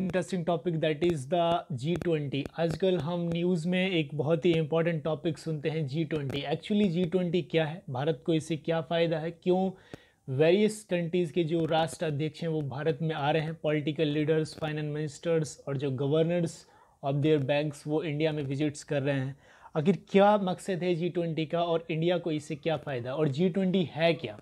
interesting topic that is the G twenty आजकल हम news में एक बहुत ही इंपॉर्टेंट टॉपिक सुनते हैं G twenty actually G twenty क्या है भारत को इससे क्या फ़ायदा है क्यों वेरियस कंट्रीज़ के जो राष्ट्र अध्यक्ष हैं वो भारत में आ रहे हैं पॉलिटिकल लीडर्स फाइनेंस मिनिस्टर्स और जो गवर्नर्स ऑफ देयर बैंक्स वो इंडिया में विजिट्स कर रहे हैं आखिर क्या मकसद है जी ट्वेंटी का और इंडिया को इससे क्या फ़ायदा और जी ट्वेंटी है क्या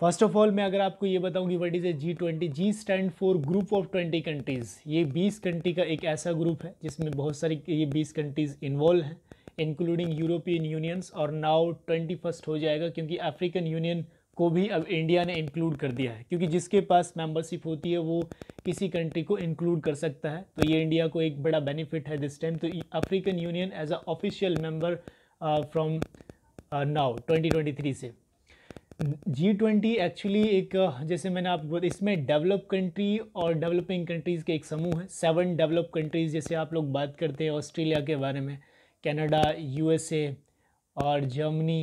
फर्स्ट ऑफ ऑल मैं अगर आपको ये बताऊं कि what is a G twenty G stand for group of twenty countries ये बीस कंट्री का एक ऐसा ग्रुप है जिसमें बहुत सारी ये बीस कंट्रीज़ इन्वॉल्व हैं इंक्लूडिंग यूरोपियन यूनियंस और नाउ ट्वेंटी फर्स्ट हो जाएगा क्योंकि अफ्रीकन यूनियन को भी अब इंडिया ने इंक्लूड कर दिया है क्योंकि जिसके पास मेंबरशिप होती है वो किसी कंट्री को इंक्लूड कर सकता है तो ये इंडिया को एक बड़ा बेनिफिट है दिस टाइम तो African Union as a official member from now 2023 से जी ट्वेंटी एक्चुअली एक जैसे मैंने आपको इसमें डेवलप कंट्री और डेवलपिंग कंट्रीज़ के एक समूह है सेवन डेवलप कंट्रीज़ जैसे आप लोग बात करते हैं ऑस्ट्रेलिया के बारे में कनाडा यूएसए और जर्मनी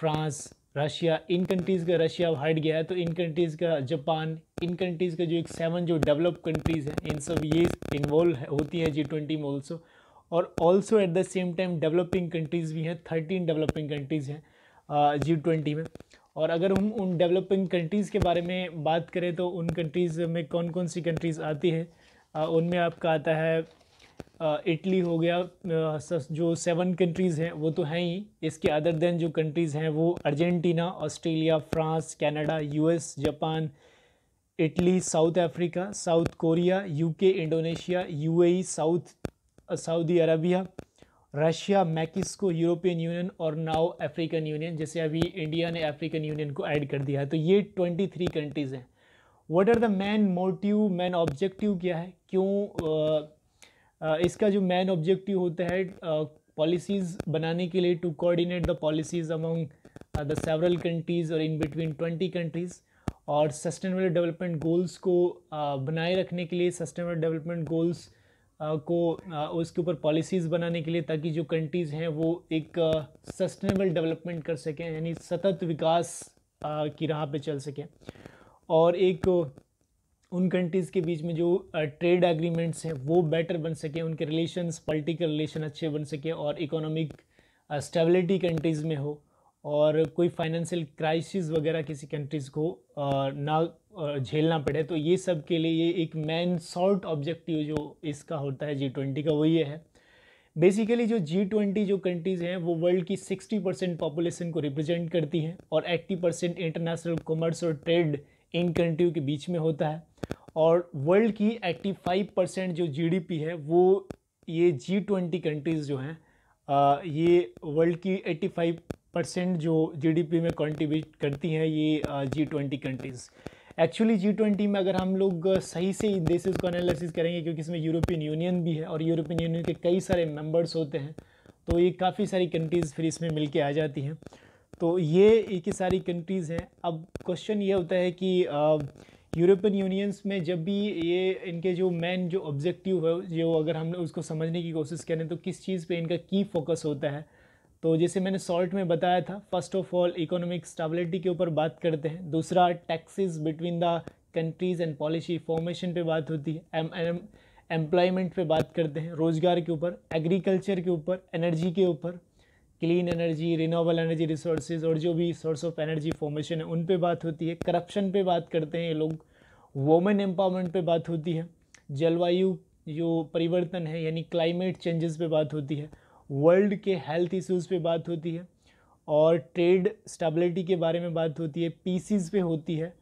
फ्रांस रशिया इन कंट्रीज़ का रशिया हट गया है तो इन कंट्रीज़ का जापान इन कंट्रीज़ का जो एक सेवन जो डेवलप कंट्रीज़ हैं इन सब ये इन्वॉल्व होती है जी ट्वेंटी में ऑल्सो और also at the same time developing countries भी हैं थर्टीन डेवलपिंग कंट्रीज़ हैं जी uh, ट्वेंटी में और अगर हम उन डेवलपिंग कंट्रीज़ के बारे में बात करें तो उन कंट्रीज़ में कौन कौन सी कंट्रीज़ आती है उनमें आपका आता है इटली हो गया जो सेवन कंट्रीज़ हैं वो तो हैं ही इसके अदर देन जो कंट्रीज़ हैं वो Argentina Australia France Canada US Japan Italy South Africa South Korea UK Indonesia UAE South Saudi Arabia Russia Mexico European Union और नाउ अफ्रीकन यूनियन जैसे अभी इंडिया ने अफ्रीकन यूनियन को ऐड कर दिया है तो ये ट्वेंटी थ्री कंट्रीज़ हैं what are the main motive main objective क्या है क्यों इसका जो मैन ऑब्जेक्टिव होता है पॉलिसीज़ बनाने के लिए to coordinate the policies among the several countries और इन बिटवीन ट्वेंटी कंट्रीज़ और सस्टेनेबल डेवलपमेंट गोल्स को uh, बनाए रखने के लिए सस्टेनेबल डेवलपमेंट गोल्स को उसके ऊपर पॉलिसीज़ बनाने के लिए ताकि जो कंट्रीज़ हैं वो एक सस्टेनेबल डेवलपमेंट कर सकें यानी सतत विकास की राह पे चल सकें और एक उन कंट्रीज़ के बीच में जो ट्रेड एग्रीमेंट्स हैं वो बेटर बन सकें उनके रिलेशंस पॉलिटिकल रिलेशन अच्छे बन सकें और इकोनॉमिक स्टेबिलिटी कंट्रीज़ में हो और कोई फाइनेंशियल क्राइसिस वगैरह किसी कंट्रीज़ को ना झेलना पड़े तो ये सब के लिए ये एक मेन शॉर्ट ऑब्जेक्टिव जो इसका होता है जी ट्वेंटी का वो ये है बेसिकली जो जी ट्वेंटी जो कंट्रीज़ हैं वो वर्ल्ड की सिक्सटी परसेंट पॉपुलेशन को रिप्रेजेंट करती हैं और एट्टी परसेंट इंटरनेशनल कॉमर्स और ट्रेड इन कंट्रियों के बीच में होता है और वर्ल्ड की एट्टी फाइव परसेंट जो पी है वो ये जी ट्वेंटी कंट्रीज़ जो हैं ये वर्ल्ड की एट्टी फाइव परसेंट जो जीडीपी में कंट्रीब्यूट करती हैं ये G twenty countries actually G twenty में अगर हम लोग सही से देशेस को एनालिसिस करेंगे क्योंकि इसमें यूरोपियन यूनियन भी है और यूरोपियन यूनियन के कई सारे मेंबर्स होते हैं तो ये काफ़ी सारी कंट्रीज़ फिर इसमें मिल आ जाती हैं तो ये एक ही सारी कंट्रीज़ हैं अब क्वेश्चन ये होता है कि यूरोपियन यूनियंस में जब भी ये इनके जो मेन जो ऑब्जेक्टिव है जो अगर हम उसको समझने की कोशिश करें तो किस चीज़ पे इनका की फोकस होता है तो जैसे मैंने सॉल्ट में बताया था first of all economic stability के ऊपर बात करते हैं दूसरा taxes between the countries and policy formation पे बात होती है एम एम्प्लॉयमेंट पे बात करते हैं रोज़गार के ऊपर एग्रीकल्चर के ऊपर एनर्जी के ऊपर clean energy renewable energy resources और जो भी सोर्स ऑफ एनर्जी फॉर्मेशन है उन पर बात होती है करप्शन पर बात करते हैं ये लोग वोमेन एम्पावरमेंट पर बात होती है जलवायु जो परिवर्तन है यानी क्लाइमेट चेंजेस पे बात होती है वर्ल्ड के हेल्थ इश्यूज़ पे बात होती है और ट्रेड स्टेबिलिटी के बारे में बात होती है पीसीज पे होती है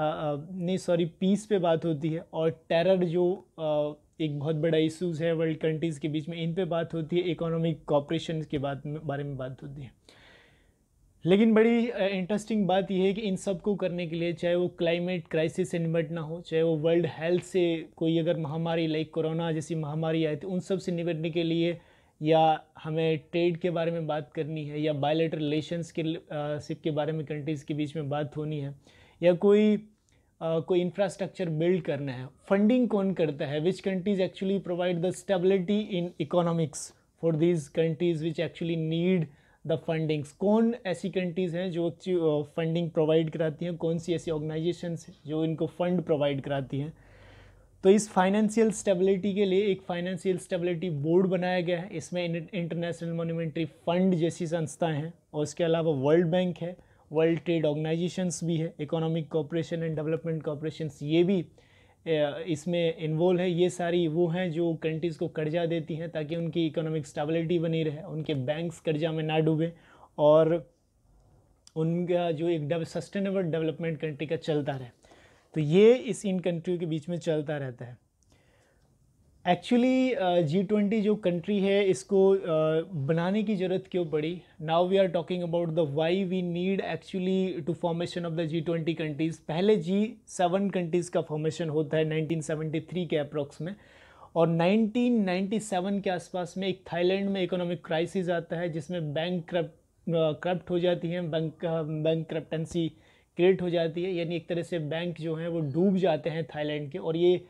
नहीं सॉरी पीस पे बात होती है और टेरर जो आ, एक बहुत बड़ा इश्यूज है वर्ल्ड कंट्रीज़ के बीच में इन पे बात होती है इकोनॉमिक कॉपरेशन के बात में बारे में बात होती है लेकिन बड़ी इंटरेस्टिंग बात यह है कि इन सब को करने के लिए चाहे वो क्लाइमेट क्राइसिस से निपटना हो चाहे वो वर्ल्ड हेल्थ से कोई अगर महामारी लाइक कोरोना जैसी महामारी आए तो उन सब से निपटने के लिए या हमें ट्रेड के बारे में बात करनी है या बायोलेटर रिलेशंस के सिप के बारे में कंट्रीज़ के बीच में बात होनी है या कोई आ, कोई इंफ्रास्ट्रक्चर बिल्ड करना है फंडिंग कौन करता है which countries actually provide the stability in economics for these countries which actually need the fundings कौन ऐसी कंट्रीज़ हैं जो फंडिंग प्रोवाइड कराती हैं कौन सी ऐसी ऑर्गेनाइजेशन हैं जो इनको फ़ंड प्रोवाइड कराती हैं तो इस फाइनेंशियल स्टेबिलिटी के लिए एक फाइनेंशियल स्टेबिलिटी बोर्ड बनाया गया है इसमें इंटरनेशनल मोन्यूमेंट्री फंड जैसी संस्थाएं हैं और उसके अलावा वर्ल्ड बैंक है वर्ल्ड ट्रेड ऑर्गेनाइजेशंस भी है economic cooperation and development cooperation ये भी इसमें इन्वॉल्व है ये सारी वो हैं जो कंट्रीज़ को कर्जा देती हैं ताकि उनकी इकोनॉमिक स्टेबिलिटी बनी रहे उनके बैंक्स कर्जा में ना डूबे और उनका जो एक सस्टेनेबल डेवलपमेंट कंट्री का चलता रहे तो ये इस इन कंट्री के बीच में चलता रहता है एक्चुअली जी ट्वेंटी जो कंट्री है इसको uh, बनाने की ज़रूरत क्यों पड़ी now we are talking about the why we need actually to formation of the G twenty countries पहले जी सेवन कंट्रीज़ का फॉर्मेशन होता है 1973 के अप्रॉक्स में और 1997 के आसपास में एक थाईलैंड में इकोनॉमिक क्राइसिस आता है जिसमें बैंक करप्ट करप्ट हो जाती है बैंक बैंक करप्टेंसी क्रिएट हो जाती है यानी एक तरह से बैंक जो हैं वो डूब जाते हैं थाईलैंड के और ये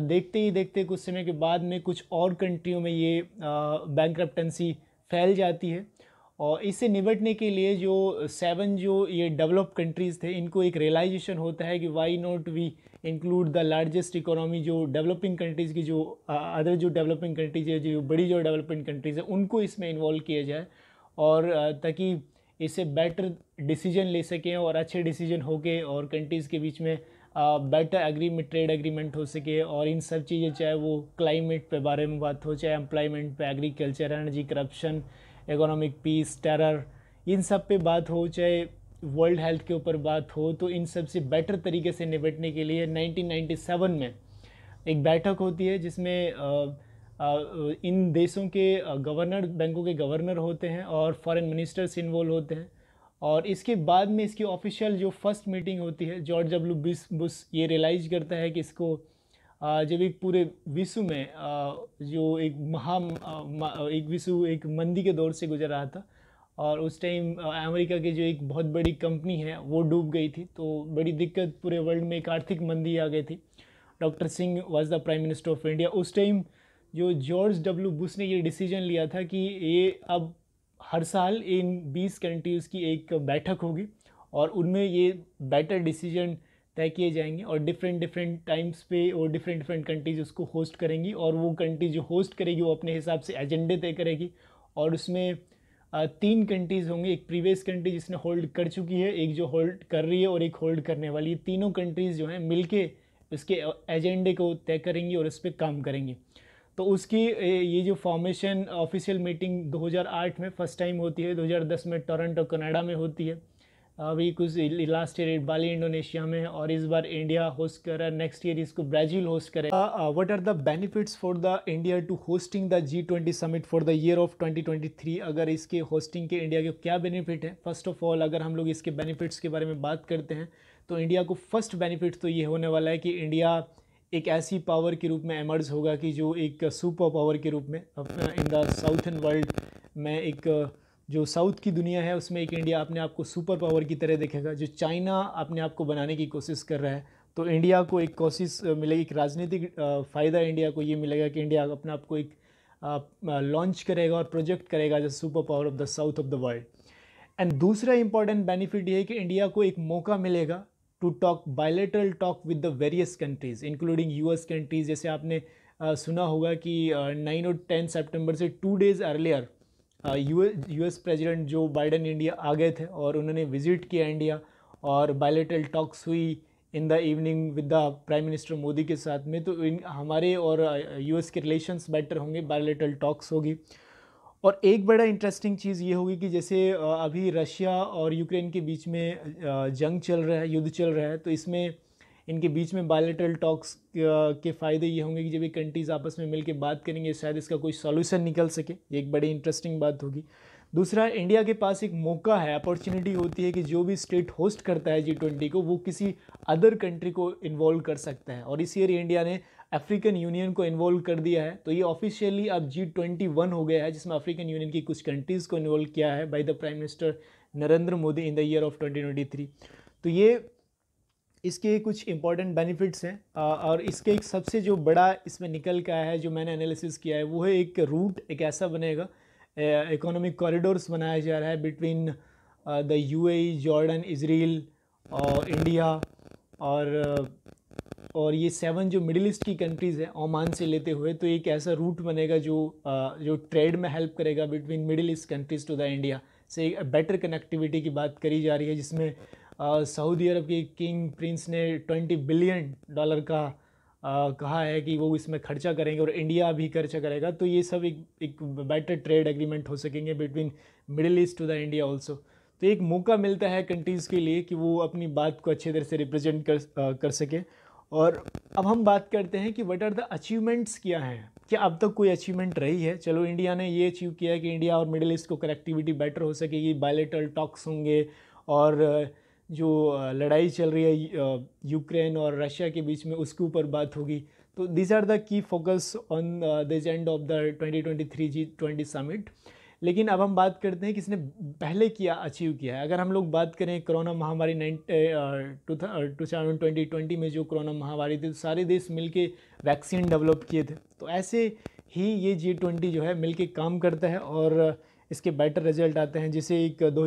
देखते ही देखते कुछ समय के बाद में कुछ और कंट्रियों में ये बैंक फैल जाती है और इससे निपटने के लिए जो सेवन जो ये डेवलप कंट्रीज़ थे इनको एक रियलाइजेशन होता है कि why not we include the largest economy जो डेवलपिंग कंट्रीज़ की जो अदर जो डेवलपिंग कंट्रीज़ है जो बड़ी जो डेवलपिंग कंट्रीज़ है उनको इसमें इन्वॉल्व किया जाए और ताकि इससे बेटर डिसीजन ले सकें और अच्छे डिसीजन हो के और कंट्रीज़ के बीच में बेटर एग्रीमेंट ट्रेड एग्रीमेंट हो सके और इन सब चीज़ें चाहे वो क्लाइमेट पे बारे में बात हो चाहे एम्प्लॉयमेंट पे agriculture energy corruption economic peace terror इन सब पे बात हो चाहे वर्ल्ड हेल्थ के ऊपर बात हो तो इन सब से बेटर तरीके से निपटने के लिए 1997 में एक बैठक होती है जिसमें इन देशों के गवर्नर बैंकों के गवर्नर होते हैं और फॉरेन मिनिस्टर्स इन्वॉल्व होते हैं और इसके बाद में इसकी ऑफिशियल जो फर्स्ट मीटिंग होती है जॉर्ज डब्ल्यू बिस बुस ये रियलाइज करता है कि इसको जब एक पूरे विश्व में जो एक महा एक विश्व एक मंदी के दौर से गुजर रहा था और उस टाइम अमेरिका की जो एक बहुत बड़ी कंपनी है वो डूब गई थी तो बड़ी दिक्कत पूरे वर्ल्ड में एक आर्थिक मंदी आ गई थी doctor Singh was the prime minister of India उस टाइम जो जॉर्ज डब्ल्यू बुश ने ये डिसीजन लिया था कि ये अब हर साल इन 20 कंट्रीज़ की एक बैठक होगी और उनमें ये बेटर डिसीजन तय किए जाएंगे और डिफरेंट डिफरेंट टाइम्स पे और डिफरेंट डिफरेंट कंट्रीज उसको होस्ट करेंगी और वो कंट्री जो होस्ट करेगी वो अपने हिसाब से एजेंडे तय करेगी और उसमें तीन कंट्रीज़ होंगी एक प्रीवियस कंट्री जिसने होल्ड कर चुकी है एक जो होल्ड कर रही है और एक होल्ड करने वाली तीनों कंट्रीज़ जो हैं मिलके उसके एजेंडे को तय करेंगी और उस पर काम करेंगी तो उसकी ये जो फॉर्मेशन ऑफिशियल मीटिंग 2008 में फर्स्ट टाइम होती है 2010 में टोरंटो कनाडा में होती है अभी कुछ लास्ट ईयर बाली इंडोनेशिया में और इस बार इंडिया होस्ट कर रहा है नेक्स्ट ईयर इसको ब्राज़ील होस्ट करे what are the benefits for the India to hosting the G twenty summit for the year of 2023 अगर इसके होस्टिंग के इंडिया के क्या बेनिफिट है फर्स्ट ऑफ ऑल अगर हम लोग इसके बेनिफिट्स के बारे में बात करते हैं तो इंडिया को फर्स्ट बेनिफिट तो ये होने वाला है कि इंडिया एक ऐसी पावर के रूप में एमर्ज होगा कि जो एक सुपर पावर के रूप में इन द साउथन वर्ल्ड में एक जो साउथ की दुनिया है उसमें एक इंडिया अपने आप को सुपर पावर की तरह देखेगा जो चाइना अपने आप को बनाने की कोशिश कर रहा है तो इंडिया को एक कोशिश मिलेगी एक राजनीतिक फ़ायदा इंडिया को ये मिलेगा कि इंडिया अपने आप को एक लॉन्च करेगा और प्रोजेक्ट करेगा जो super power of the south of the world and दूसरा इंपॉर्टेंट बेनिफिट ये है कि इंडिया को एक मौका मिलेगा to talk bilateral talk with the various countries including U S countries जैसे आपने सुना होगा कि नाइन और टेन सेप्टेम्बर से two days earlier U S president Joe Biden India आ गए थे और उन्होंने विजिट किया इंडिया और बायलेटरल टॉक्स हुई in the evening with the prime minister Modi के साथ में तो इन हमारे और यू एस के रिलेशंस बेटर होंगे बायोलेटरल टॉक्स होगी और एक बड़ा इंटरेस्टिंग चीज़ ये होगी कि जैसे अभी रशिया और यूक्रेन के बीच में जंग चल रहा है युद्ध चल रहा है तो इसमें इनके बीच में बायोलेटरल टॉक्स के फ़ायदे ये होंगे कि जब ये कंट्रीज़ आपस में मिलकर बात करेंगे शायद इसका कोई सोल्यूशन निकल सके ये एक बड़ी इंटरेस्टिंग बात होगी दूसरा इंडिया के पास एक मौका है अपॉर्चुनिटी होती है कि जो भी स्टेट होस्ट करता है जी ट्वेंटी को वो किसी अदर कंट्री को इन्वॉल्व कर सकता है और इसी ईयर इंडिया ने अफ्रीकन यूनियन को इन्वॉल्व कर दिया है तो ये ऑफिशियली अब जी ट्वेंटी वन हो गया है जिसमें अफ्रीकन यूनियन की कुछ कंट्रीज़ को इन्वॉल्व किया है by the prime minister Narendra Modi in the year of twenty twenty three तो ये इसके कुछ इंपॉर्टेंट बेनिफिट्स हैं और इसके एक सबसे जो बड़ा इसमें निकल का है जो मैंने एनालिसिस किया है वो है एक रूट एक ऐसा बनेगा इकोनॉमिक कॉरिडोर्स बनाया जा रहा है between the a Jordan Israel और इंडिया और और ये सेवन जो मिडिल ईस्ट की कंट्रीज़ हैं ओमान से लेते हुए तो एक ऐसा रूट बनेगा जो जो ट्रेड में हेल्प करेगा between Middle East countries to the India से बेटर कनेक्टिविटी की बात करी जा रही है जिसमें सऊदी अरब के किंग प्रिंस ने ट्वेंटी बिलियन डॉलर का आ, कहा है कि वो इसमें खर्चा करेंगे और इंडिया भी खर्चा करेगा तो ये सब एक एक बेटर ट्रेड एग्रीमेंट हो सकेंगे between Middle East to the India also तो एक मौका मिलता है कंट्रीज़ के लिए कि वो अपनी बात को अच्छे तरह से रिप्रेजेंट कर आ, कर सके और अब हम बात करते हैं कि वट आर द अचीवमेंट्स क्या हैं क्या अब तक तो कोई अचीवमेंट रही है चलो इंडिया ने ये अचीव किया है कि इंडिया और मिडिल ईस्ट को कनेक्टिविटी बेटर हो सकेगी बायोलेटरल टॉक्स होंगे और जो लड़ाई चल रही है यूक्रेन और रशिया के बीच में उसके ऊपर बात होगी तो these are the key focus on the agenda of the twenty twenty three G twenty summit लेकिन अब हम बात करते हैं किसने पहले किया अचीव किया है अगर हम लोग बात करें कोरोना महामारी nine two thousand twenty twenty में जो कोरोना महामारी थी तो सारे देश मिलके वैक्सीन डेवलप किए थे तो ऐसे ही ये जी ट्वेंटी जो है मिलके काम करता है और इसके बेटर रिजल्ट आते हैं जैसे एक दो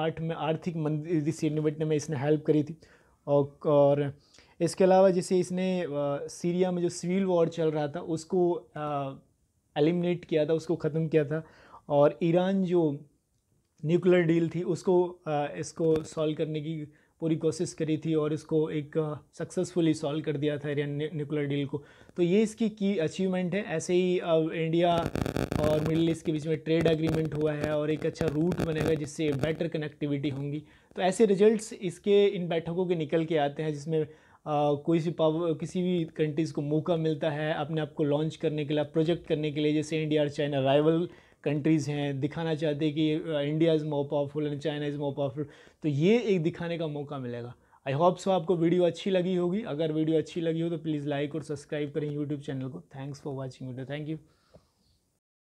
आठ में आर्थिक मंदी से निपटने में इसने हेल्प करी थी और इसके अलावा जैसे इसने सीरिया में जो सिविल वॉर चल रहा था उसको एलिमिनेट किया था उसको ख़त्म किया था और ईरान जो न्यूक्लियर डील थी उसको इसको सॉल्व करने की पूरी कोशिश करी थी और इसको एक सक्सेसफुली सॉल्व कर दिया था ईरान न्यूक्लियर डील को तो ये इसकी की अचीवमेंट है ऐसे ही अब इंडिया और मिडिल ईस्ट के बीच में ट्रेड एग्रीमेंट हुआ है और एक अच्छा रूट बनेगा जिससे बेटर कनेक्टिविटी होंगी तो ऐसे रिजल्ट्स इसके इन बैठकों के निकल के आते हैं जिसमें कोई भी पावर किसी भी कंट्रीज़ को मौका मिलता है अपने आप को लॉन्च करने के लिए प्रोजेक्ट करने के लिए जैसे इंडिया और चाइना राइवल कंट्रीज़ हैं दिखाना चाहते हैं कि India is more powerful and China is more powerful तो ये एक दिखाने का मौका मिलेगा आई होप सो आपको वीडियो अच्छी लगी होगी अगर वीडियो अच्छी लगी हो तो प्लीज़ लाइक और सब्सक्राइब करें यूट्यूब चैनल को thanks for watching video thank you